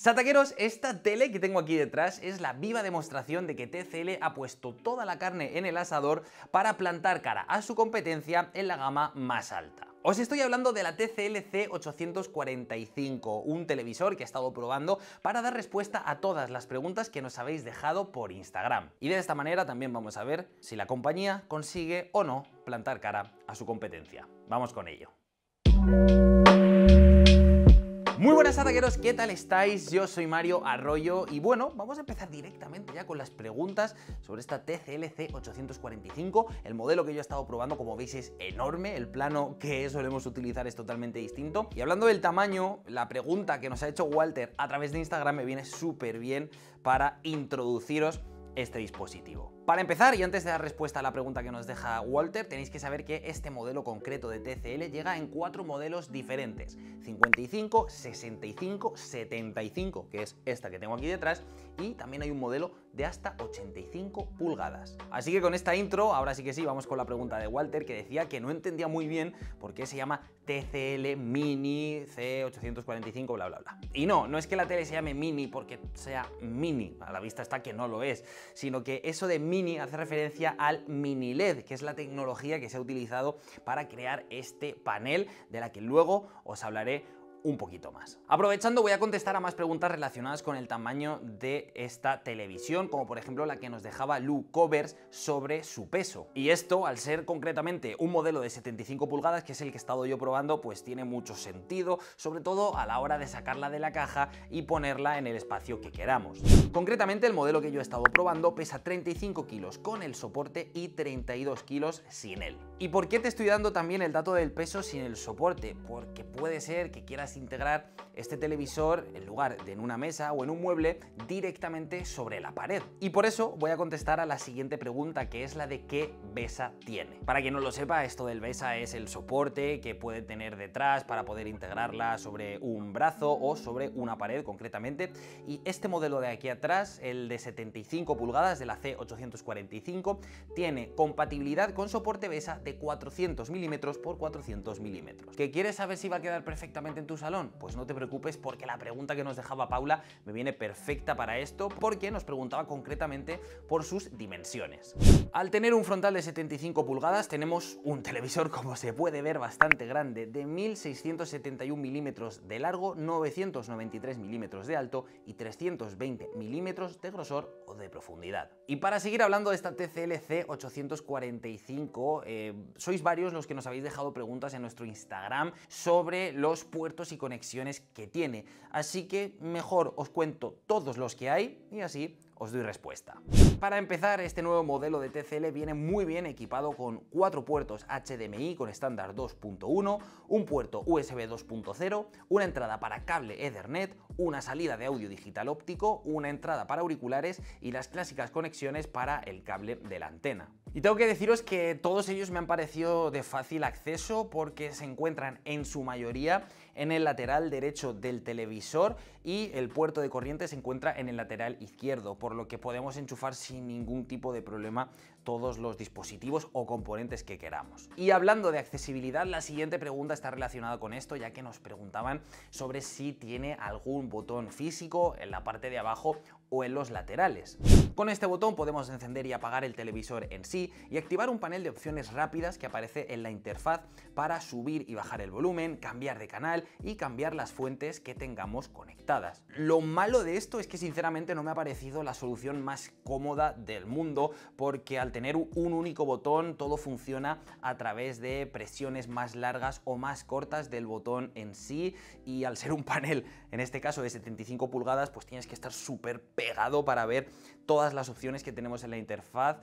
Sataqueros, esta tele que tengo aquí detrás es la viva demostración de que TCL ha puesto toda la carne en el asador para plantar cara a su competencia en la gama más alta. Os estoy hablando de la TCL C845, un televisor que he estado probando para dar respuesta a todas las preguntas que nos habéis dejado por Instagram. Y de esta manera también vamos a ver si la compañía consigue o no plantar cara a su competencia. Vamos con ello. Muy buenas ataqueros, ¿qué tal estáis? Yo soy Mario Arroyo y bueno, vamos a empezar directamente ya con las preguntas sobre esta TCLC 845. El modelo que yo he estado probando, como veis, es enorme, el plano que solemos utilizar es totalmente distinto. Y hablando del tamaño, la pregunta que nos ha hecho Walter a través de Instagram me viene súper bien para introduciros este dispositivo. Para empezar, y antes de dar respuesta a la pregunta que nos deja Walter, tenéis que saber que este modelo concreto de TCL llega en cuatro modelos diferentes, 55, 65, 75, que es esta que tengo aquí detrás, y también hay un modelo de hasta 85 pulgadas. Así que con esta intro, ahora sí que sí, vamos con la pregunta de Walter, que decía que no entendía muy bien por qué se llama TCL Mini C845, bla, bla, bla. Y no, no es que la tele se llame Mini porque sea Mini, a la vista está que no lo es, sino que eso de hace referencia al mini LED, que es la tecnología que se ha utilizado para crear este panel de la que luego os hablaré un poquito más. Aprovechando voy a contestar a más preguntas relacionadas con el tamaño de esta televisión, como por ejemplo la que nos dejaba Lou Covers sobre su peso. Y esto, al ser concretamente un modelo de 75 pulgadas, que es el que he estado yo probando, pues tiene mucho sentido, sobre todo a la hora de sacarla de la caja y ponerla en el espacio que queramos. Concretamente el modelo que yo he estado probando pesa 35 kilos con el soporte y 32 kilos sin él. ¿Y por qué te estoy dando también el dato del peso sin el soporte? Porque puede ser que quieras integrar este televisor en lugar de en una mesa o en un mueble directamente sobre la pared. Y por eso voy a contestar a la siguiente pregunta, que es la de qué BESA tiene. Para quien no lo sepa, esto del BESA es el soporte que puede tener detrás para poder integrarla sobre un brazo o sobre una pared concretamente. Y este modelo de aquí atrás, el de 75 pulgadas de la C845, tiene compatibilidad con soporte BESA 400 milímetros por 400 milímetros. ¿Que quieres saber si va a quedar perfectamente en tu salón? Pues no te preocupes porque la pregunta que nos dejaba Paula me viene perfecta para esto porque nos preguntaba concretamente por sus dimensiones. Al tener un frontal de 75 pulgadas tenemos un televisor como se puede ver bastante grande de 1671 milímetros de largo, 993 milímetros de alto y 320 milímetros de grosor o de profundidad. Y para seguir hablando de esta TCLC 845 sois varios los que nos habéis dejado preguntas en nuestro Instagram sobre los puertos y conexiones que tiene. Así que mejor os cuento todos los que hay y así os doy respuesta. Para empezar, este nuevo modelo de TCL viene muy bien equipado con cuatro puertos HDMI con estándar 2.1, un puerto USB 2.0, una entrada para cable Ethernet, una salida de audio digital óptico, una entrada para auriculares y las clásicas conexiones para el cable de la antena. Y tengo que deciros que todos ellos me han parecido de fácil acceso porque se encuentran en su mayoría en el lateral derecho del televisor y el puerto de corriente se encuentra en el lateral izquierdo por lo que podemos enchufar sin ningún tipo de problema todos los dispositivos o componentes que queramos. Y hablando de accesibilidad, la siguiente pregunta está relacionada con esto, ya que nos preguntaban sobre si tiene algún botón físico en la parte de abajo o en los laterales. Con este botón podemos encender y apagar el televisor en sí y activar un panel de opciones rápidas que aparece en la interfaz para subir y bajar el volumen, cambiar de canal y cambiar las fuentes que tengamos conectadas. Lo malo de esto es que sinceramente no me ha parecido la solución más cómoda del mundo porque al tener un único botón todo funciona a través de presiones más largas o más cortas del botón en sí y al ser un panel, en este caso de 75 pulgadas, pues tienes que estar súper pegado para ver todas las opciones que tenemos en la interfaz.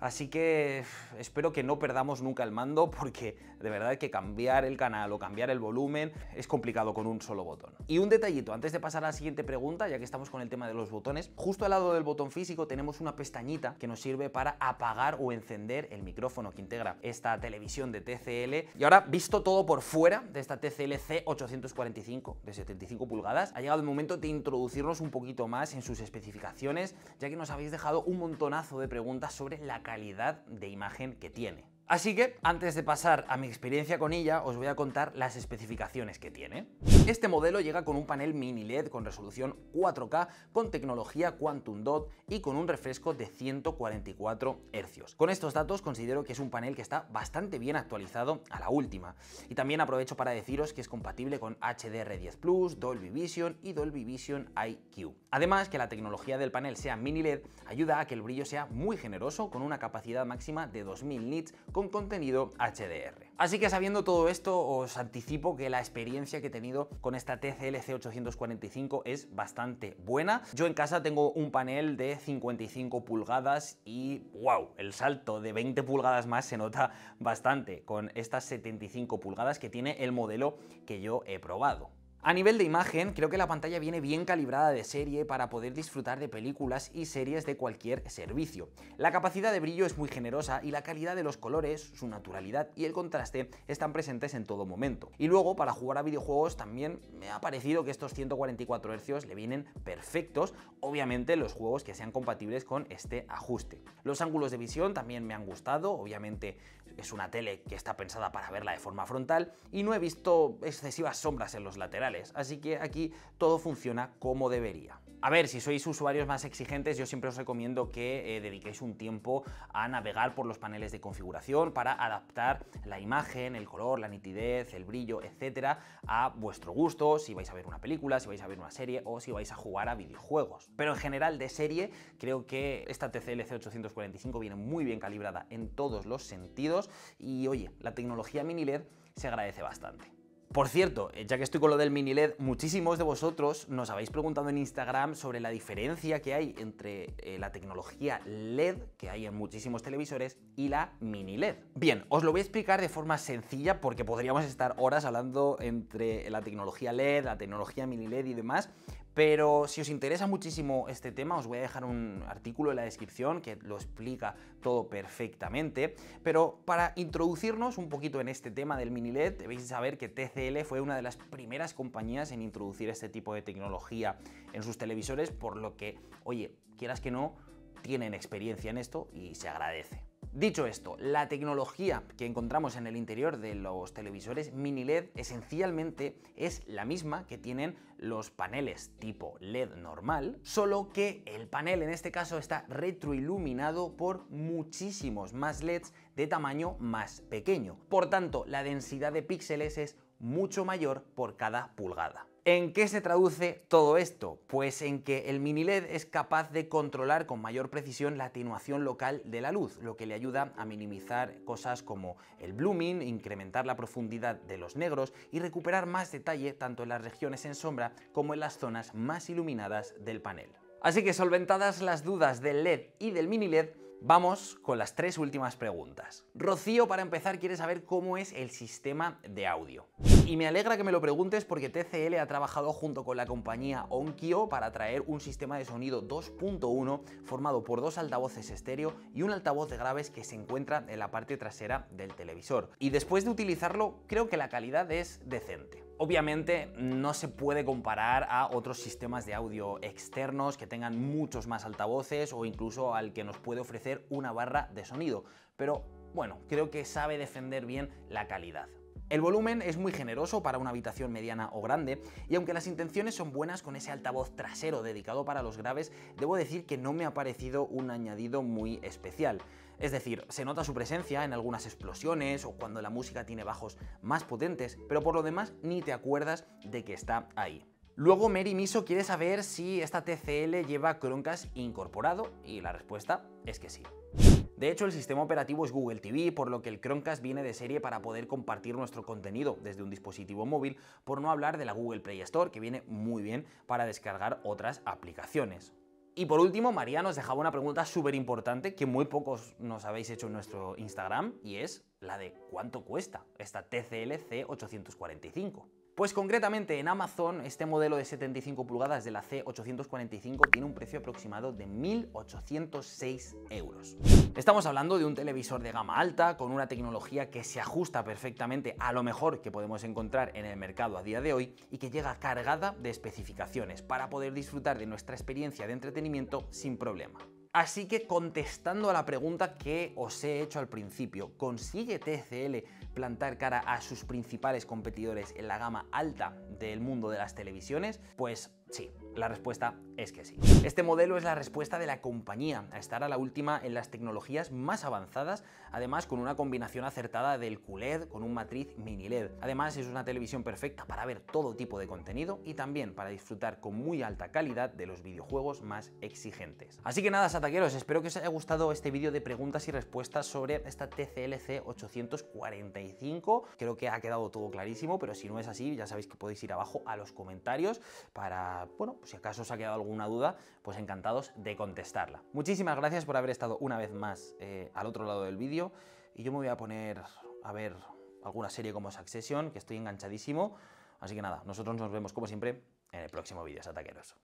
Así que espero que no perdamos nunca el mando porque de verdad que cambiar el canal o cambiar el volumen es complicado con un solo botón. Y un detallito, antes de pasar a la siguiente pregunta, ya que estamos con el tema de los botones, justo al lado del botón físico tenemos una pestañita que nos sirve para apagar o encender el micrófono que integra esta televisión de TCL. Y ahora, visto todo por fuera de esta TCL C845 de 75 pulgadas, ha llegado el momento de introducirnos un poquito más en sus especificaciones, ya que nos habéis dejado un montonazo de preguntas sobre la calidad de imagen que tiene. Así que, antes de pasar a mi experiencia con ella, os voy a contar las especificaciones que tiene. Este modelo llega con un panel mini LED con resolución 4K, con tecnología Quantum Dot y con un refresco de 144 Hz. Con estos datos considero que es un panel que está bastante bien actualizado a la última. Y también aprovecho para deciros que es compatible con HDR10 Plus, Dolby Vision y Dolby Vision IQ. Además, que la tecnología del panel sea mini LED ayuda a que el brillo sea muy generoso con una capacidad máxima de 2000 nits con contenido HDR. Así que sabiendo todo esto, os anticipo que la experiencia que he tenido con esta TCLC 845 es bastante buena. Yo en casa tengo un panel de 55 pulgadas y wow, el salto de 20 pulgadas más se nota bastante con estas 75 pulgadas que tiene el modelo que yo he probado. A nivel de imagen, creo que la pantalla viene bien calibrada de serie para poder disfrutar de películas y series de cualquier servicio. La capacidad de brillo es muy generosa y la calidad de los colores, su naturalidad y el contraste están presentes en todo momento. Y luego, para jugar a videojuegos también me ha parecido que estos 144 Hz le vienen perfectos, obviamente los juegos que sean compatibles con este ajuste. Los ángulos de visión también me han gustado, obviamente es una tele que está pensada para verla de forma frontal y no he visto excesivas sombras en los laterales, así que aquí todo funciona como debería. A ver, si sois usuarios más exigentes, yo siempre os recomiendo que eh, dediquéis un tiempo a navegar por los paneles de configuración para adaptar la imagen, el color, la nitidez, el brillo, etcétera, a vuestro gusto, si vais a ver una película, si vais a ver una serie o si vais a jugar a videojuegos. Pero en general de serie, creo que esta TCLC 845 viene muy bien calibrada en todos los sentidos y oye, la tecnología mini LED se agradece bastante. Por cierto, eh, ya que estoy con lo del mini LED, muchísimos de vosotros nos habéis preguntado en Instagram sobre la diferencia que hay entre eh, la tecnología LED, que hay en muchísimos televisores, y la mini LED. Bien, os lo voy a explicar de forma sencilla porque podríamos estar horas hablando entre la tecnología LED, la tecnología mini LED y demás, pero si os interesa muchísimo este tema, os voy a dejar un artículo en la descripción que lo explica todo perfectamente. Pero para introducirnos un poquito en este tema del mini LED, debéis saber que TCL fue una de las primeras compañías en introducir este tipo de tecnología en sus televisores, por lo que, oye, quieras que no, tienen experiencia en esto y se agradece. Dicho esto, la tecnología que encontramos en el interior de los televisores mini LED esencialmente es la misma que tienen los paneles tipo LED normal, solo que el panel en este caso está retroiluminado por muchísimos más LEDs de tamaño más pequeño. Por tanto, la densidad de píxeles es mucho mayor por cada pulgada. ¿En qué se traduce todo esto? Pues en que el mini LED es capaz de controlar con mayor precisión la atenuación local de la luz, lo que le ayuda a minimizar cosas como el blooming, incrementar la profundidad de los negros y recuperar más detalle tanto en las regiones en sombra como en las zonas más iluminadas del panel. Así que solventadas las dudas del LED y del mini LED, Vamos con las tres últimas preguntas. Rocío, para empezar, quiere saber cómo es el sistema de audio. Y me alegra que me lo preguntes porque TCL ha trabajado junto con la compañía Onkyo para traer un sistema de sonido 2.1 formado por dos altavoces estéreo y un altavoz de graves que se encuentra en la parte trasera del televisor. Y después de utilizarlo, creo que la calidad es decente. Obviamente no se puede comparar a otros sistemas de audio externos que tengan muchos más altavoces o incluso al que nos puede ofrecer una barra de sonido, pero bueno, creo que sabe defender bien la calidad. El volumen es muy generoso para una habitación mediana o grande, y aunque las intenciones son buenas con ese altavoz trasero dedicado para los graves, debo decir que no me ha parecido un añadido muy especial. Es decir, se nota su presencia en algunas explosiones o cuando la música tiene bajos más potentes, pero por lo demás ni te acuerdas de que está ahí. Luego Mary Miso quiere saber si esta TCL lleva Chromecast incorporado y la respuesta es que sí. De hecho, el sistema operativo es Google TV, por lo que el Chromecast viene de serie para poder compartir nuestro contenido desde un dispositivo móvil, por no hablar de la Google Play Store, que viene muy bien para descargar otras aplicaciones. Y por último, María nos dejaba una pregunta súper importante que muy pocos nos habéis hecho en nuestro Instagram y es la de ¿cuánto cuesta esta TCL C845? Pues concretamente en Amazon este modelo de 75 pulgadas de la C845 tiene un precio aproximado de 1.806 euros. Estamos hablando de un televisor de gama alta con una tecnología que se ajusta perfectamente a lo mejor que podemos encontrar en el mercado a día de hoy y que llega cargada de especificaciones para poder disfrutar de nuestra experiencia de entretenimiento sin problema. Así que contestando a la pregunta que os he hecho al principio, ¿consigue TCL plantar cara a sus principales competidores en la gama alta del mundo de las televisiones? Pues sí, la respuesta es que sí. Este modelo es la respuesta de la compañía a estar a la última en las tecnologías más avanzadas, además con una combinación acertada del QLED con un matriz mini LED. Además es una televisión perfecta para ver todo tipo de contenido y también para disfrutar con muy alta calidad de los videojuegos más exigentes. Así que nada, sataqueros, espero que os haya gustado este vídeo de preguntas y respuestas sobre esta TCLC 845. Creo que ha quedado todo clarísimo, pero si no es así, ya sabéis que podéis ir abajo a los comentarios para, bueno, pues si acaso os ha quedado algo una duda, pues encantados de contestarla. Muchísimas gracias por haber estado una vez más eh, al otro lado del vídeo y yo me voy a poner a ver alguna serie como Succession, que estoy enganchadísimo. Así que nada, nosotros nos vemos como siempre en el próximo vídeo, Sataqueros.